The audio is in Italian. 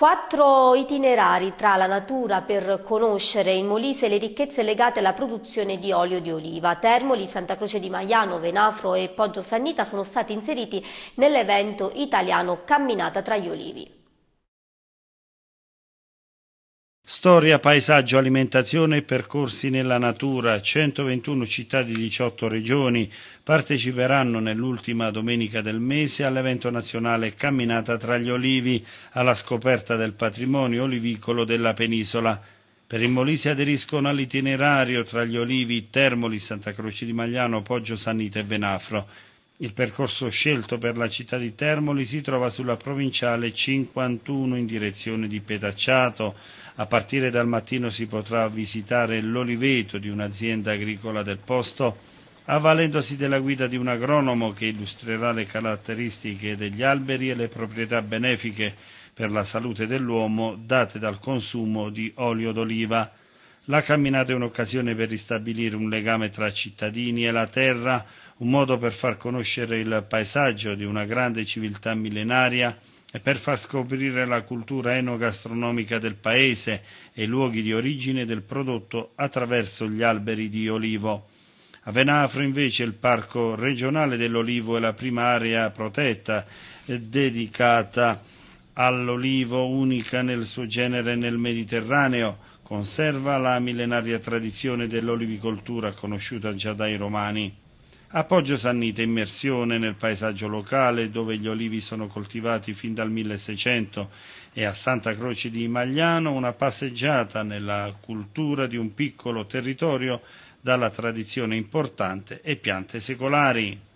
Quattro itinerari tra la natura per conoscere in Molise le ricchezze legate alla produzione di olio di oliva. Termoli, Santa Croce di Maiano, Venafro e Poggio Sannita sono stati inseriti nell'evento italiano Camminata tra gli olivi. Storia, paesaggio, alimentazione e percorsi nella natura. 121 città di 18 regioni parteciperanno nell'ultima domenica del mese all'evento nazionale Camminata tra gli olivi alla scoperta del patrimonio olivicolo della penisola. Per il Molise aderiscono all'itinerario tra gli olivi Termoli, Santa Croce di Magliano, Poggio Sanita e Benafro. Il percorso scelto per la città di Termoli si trova sulla provinciale 51 in direzione di Petacciato. A partire dal mattino si potrà visitare l'oliveto di un'azienda agricola del posto, avvalendosi della guida di un agronomo che illustrerà le caratteristiche degli alberi e le proprietà benefiche per la salute dell'uomo date dal consumo di olio d'oliva. La camminata è un'occasione per ristabilire un legame tra cittadini e la terra, un modo per far conoscere il paesaggio di una grande civiltà millenaria e per far scoprire la cultura enogastronomica del paese e i luoghi di origine del prodotto attraverso gli alberi di olivo. A Venafro invece il Parco regionale dell'Olivo è la prima area protetta dedicata a all'olivo unica nel suo genere nel Mediterraneo, conserva la millenaria tradizione dell'olivicoltura conosciuta già dai romani. Appoggio Sannita immersione nel paesaggio locale dove gli olivi sono coltivati fin dal 1600 e a Santa Croce di Magliano una passeggiata nella cultura di un piccolo territorio dalla tradizione importante e piante secolari.